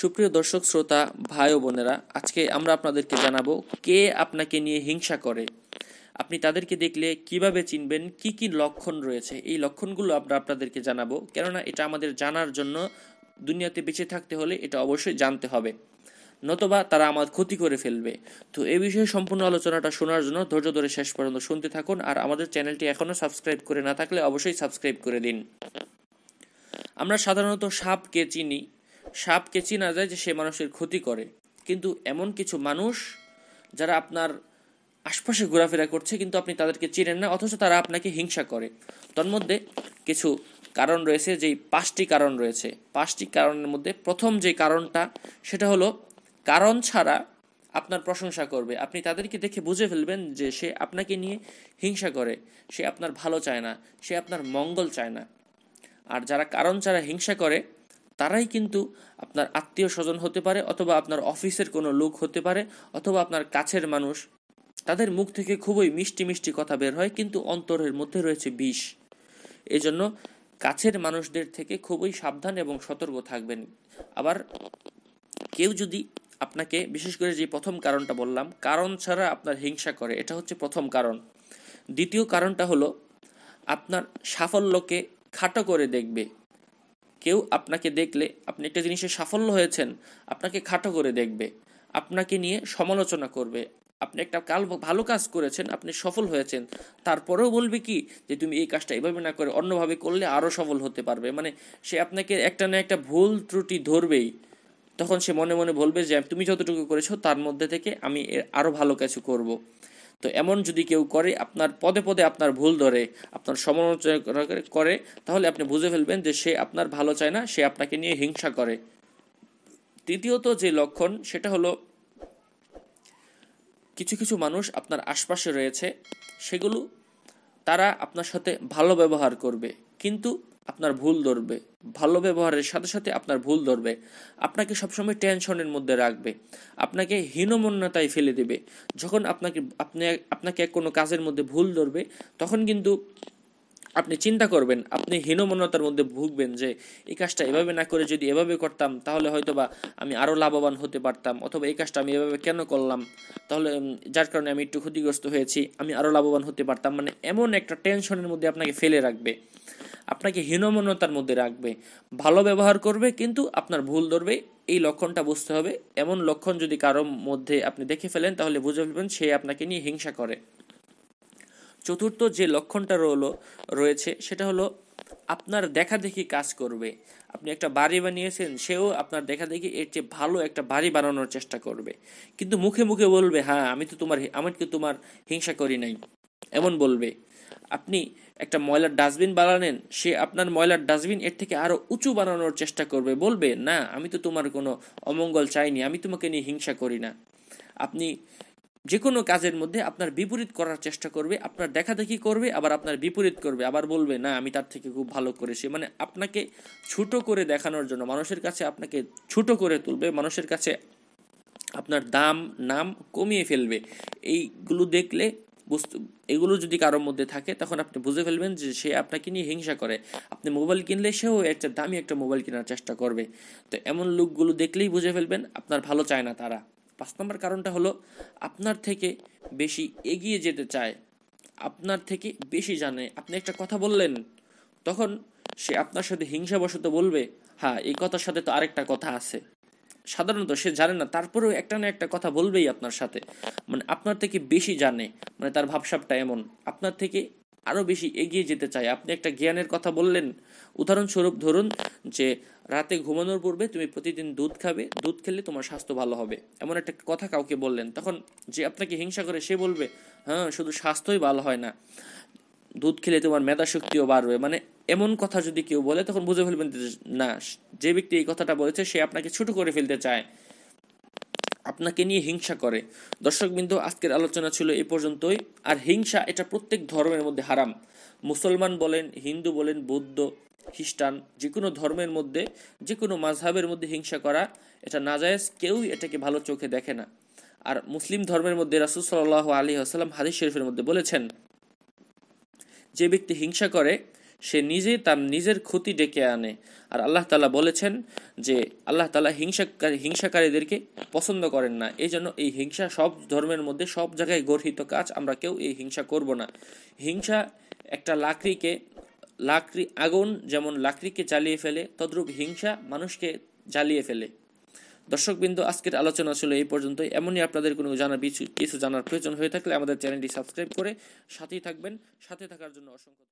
সুপ্রিয় দর্শক শ্রোতা ভাই ও বোনেরা আজকে আমরা আপনাদেরকে জানাবো কে আপনাকে নিয়ে হিংসা করে আপনি তাদেরকে দেখলে কিভাবে চিনবেন কি কি লক্ষণ রয়েছে এই লক্ষণগুলো আমরা আপনাদেরকে জানাবো কেননা এটা আমাদের জানার জন্য দুনিয়াতে বেঁচে থাকতে হলে এটা অবশ্যই জানতে হবে নতবা তারা আমার ক্ষতি করে ফেলবে তো এ বিষয়ে সম্পূর্ণ আলোচনাটা শোনার জন্য ধৈর্য ধরে শেষ পর্যন্ত শুনতে থাকুন আর আমাদের চ্যানেলটি এখনও সাবস্ক্রাইব করে না থাকলে অবশ্যই সাবস্ক্রাইব করে দিন আমরা সাধারণত সাপকে চিনি সাপকে চিনা যায় যে সে মানুষের ক্ষতি করে কিন্তু এমন কিছু মানুষ যারা আপনার আশপাশে ঘোরাফেরা করছে কিন্তু আপনি তাদেরকে চিনেন না অথচ তারা আপনাকে হিংসা করে তন্মধ্যে কিছু কারণ রয়েছে যেই পাঁচটি কারণ রয়েছে পাঁচটি কারণের মধ্যে প্রথম যে কারণটা সেটা হলো কারণ ছাড়া আপনার প্রশংসা করবে আপনি তাদেরকে দেখে বুঝে ফেলবেন যে সে আপনাকে নিয়ে হিংসা করে সে আপনার ভালো চায় না সে আপনার মঙ্গল চায় না আর যারা কারণ ছাড়া হিংসা করে তারাই কিন্তু আপনার আত্মীয় স্বজন হতে পারে অথবা আপনার অফিসের কোনো লোক হতে পারে অথবা আপনার কাছের মানুষ তাদের মুখ থেকে খুবই মিষ্টি মিষ্টি কথা বের হয় কিন্তু অন্তরের মধ্যে রয়েছে বিষ এজন্য কাছের মানুষদের থেকে খুবই সাবধান এবং সতর্ক থাকবেন আবার কেউ যদি আপনাকে বিশেষ করে যে প্রথম কারণটা বললাম কারণ ছাড়া আপনার হিংসা করে এটা হচ্ছে প্রথম কারণ দ্বিতীয় কারণটা হলো আপনার সাফল্যকে খাটো করে দেখবে কেউ আপনাকে দেখলে আপনি একটা জিনিসে সাফল্য হয়েছেন আপনাকে খাটো করে দেখবে আপনাকে নিয়ে সমালোচনা করবে আপনি একটা কাল ভালো কাজ করেছেন আপনি সফল হয়েছেন তারপরেও বলবে কি যে তুমি এই কাজটা এভাবে না করে অন্যভাবে করলে আরও সফল হতে পারবে মানে সে আপনাকে একটা না একটা ভুল ত্রুটি ধরবেই তখন সে মনে মনে বলবে যে তুমি যতটুকু করেছো তার মধ্যে থেকে আমি আরও ভালো কিছু করব। তো এমন যদি কেউ করে আপনার পদে পদে আপনার ভুল ধরে আপনার সমালোচনা করে তাহলে আপনি বুঝে ফেলবেন যে সে আপনার ভালো চায় না সে আপনাকে নিয়ে হিংসা করে তৃতীয়ত যে লক্ষণ সেটা হলো কিছু কিছু মানুষ আপনার আশপাশে রয়েছে সেগুলো তারা আপনার সাথে ভালো ব্যবহার করবে কিন্তু আপনার ভুল ধরবে ভালো ব্যবহারের সাথে সাথে আপনার ভুল ধরবে আপনাকে সবসময় টেনশনের মধ্যে রাখবে আপনাকে হীনমন্যতায় ফেলে দেবে যখন আপনাকে আপনি আপনাকে কোনো কাজের মধ্যে ভুল ধরবে তখন কিন্তু আপনি চিন্তা করবেন আপনি হীনমন্যতার মধ্যে ভুগবেন যে এই কাজটা এভাবে না করে যদি এভাবে করতাম তাহলে হয়তো বা আমি আরও লাভবান হতে পারতাম অথবা এই কাজটা আমি এভাবে কেন করলাম তাহলে যার কারণে আমি একটু ক্ষতিগ্রস্ত হয়েছি আমি আরও লাভবান হতে পারতাম মানে এমন একটা টেনশনের মধ্যে আপনাকে ফেলে রাখবে আপনাকে হীনমন্যতার মধ্যে রাখবে ভালো ব্যবহার করবে কিন্তু আপনার ভুল ধরবে এই লক্ষণটা বুঝতে হবে এমন লক্ষণ যদি কারো মধ্যে আপনি দেখে ফেলেন তাহলে বুঝে ফেলবেন সে আপনাকে নিয়ে হিংসা করে চতুর্থ যে লক্ষণটা রল রয়েছে সেটা হলো আপনার দেখা দেখি কাজ করবে আপনি একটা বাড়ি বানিয়েছেন সেও আপনার দেখা দেখি এর চেয়ে ভালো একটা বাড়ি বানানোর চেষ্টা করবে কিন্তু মুখে মুখে বলবে হ্যাঁ আমি তো তোমার আমি তো তোমার হিংসা করি নাই এমন বলবে আপনি একটা ময়লার ডাস্টবিন বানালেন সে আপনার ময়লার ডাস্টবিন এর থেকে আরও উঁচু বানানোর চেষ্টা করবে বলবে না আমি তো তোমার কোনো অমঙ্গল চাইনি আমি তোমাকে নিয়ে হিংসা করি না আপনি যে কোনো কাজের মধ্যে আপনার বিপরীত করার চেষ্টা করবে আপনার দেখাদেখি করবে আবার আপনার বিপরীত করবে আবার বলবে না আমি তার থেকে খুব ভালো করেছি মানে আপনাকে ছোট করে দেখানোর জন্য মানুষের কাছে আপনাকে ছোট করে তুলবে মানুষের কাছে আপনার দাম নাম কমিয়ে ফেলবে এইগুলো দেখলে বুঝতে এগুলো যদি কারোর মধ্যে থাকে তখন আপনি বুঝে ফেলবেন যে সে আপনাকে নিয়ে হিংসা করে আপনি মোবাইল কিনলে সেও একটা দামি একটা মোবাইল কেনার চেষ্টা করবে তো এমন লোকগুলো দেখলেই বুঝে ফেলবেন আপনার ভালো চায় না তারা পাঁচ নম্বর কারণটা হলো আপনার থেকে বেশি এগিয়ে যেতে চায় আপনার থেকে বেশি জানে আপনি একটা কথা বললেন তখন সে আপনার সাথে হিংসাবশত বলবে হ্যাঁ এই কথার সাথে তো আরেকটা কথা আছে সাধারণত সে জানে না তারপরেও একটা না একটা কথা বলবেই আপনার সাথে মানে আপনার থেকে বেশি জানে মানে তার ভাবসাবটা এমন আপনার থেকে আরও বেশি এগিয়ে যেতে চায় আপনি একটা জ্ঞানের কথা বললেন উদাহরণস্বরূপ ধরুন যে রাতে ঘুমানোর পূর্বে তুমি প্রতিদিন দুধ খাবে দুধ খেলে তোমার স্বাস্থ্য ভালো হবে এমন একটা কথা কাউকে বললেন তখন যে আপনাকে হিংসা করে সে বলবে হ্যাঁ শুধু স্বাস্থ্যই ভালো হয় না দুধ খেলে তোমার মেধা শক্তিও বাড়বে মানে এমন কথা যদি কেউ বলে তখন বুঝে ফেলবেন না যে ব্যক্তি এই কথাটা বলেছে সে আপনাকে ছোট করে ফেলতে চায় আপনাকে নিয়ে হিংসা করে দর্শক বিন্দু আজকের আলোচনা ছিল এ পর্যন্তই আর হিংসা এটা প্রত্যেক ধর্মের মধ্যে হারাম মুসলমান বলেন হিন্দু বলেন বৌদ্ধ খ্রিস্টান যে কোনো ধর্মের মধ্যে যে কোনো মাঝহাবের মধ্যে হিংসা করা এটা নাজায়েজ কেউই এটাকে ভালো চোখে দেখে না আর মুসলিম ধর্মের মধ্যে রাসুল সাল আলী আসসালাম হাদিস শরীফের মধ্যে বলেছেন যে ব্যক্তি হিংসা করে সে নিজে তার নিজের ক্ষতি ডেকে আনে আর আল্লাহ তালা বলেছেন যে আল্লাহ তালা হিংসাকারী হিংসাকারীদেরকে পছন্দ করেন না এই জন্য এই হিংসা সব ধর্মের মধ্যে সব জায়গায় গর্হিত কাজ আমরা কেউ এই হিংসা করব না হিংসা একটা লাকড়িকে লাকড়ি আগুন যেমন লাকড়িকে জ্বালিয়ে ফেলে তদ্রূপ হিংসা মানুষকে জ্বালিয়ে ফেলে দর্শকবৃন্দ আজকের আলোচনা ছিল এই পর্যন্তই এমনই আপনাদের কোনো জানার কিছু জানার প্রয়োজন হয়ে থাকলে আমাদের চ্যানেলটি সাবস্ক্রাইব করে সাথেই থাকবেন সাথে থাকার জন্য অসংখ্য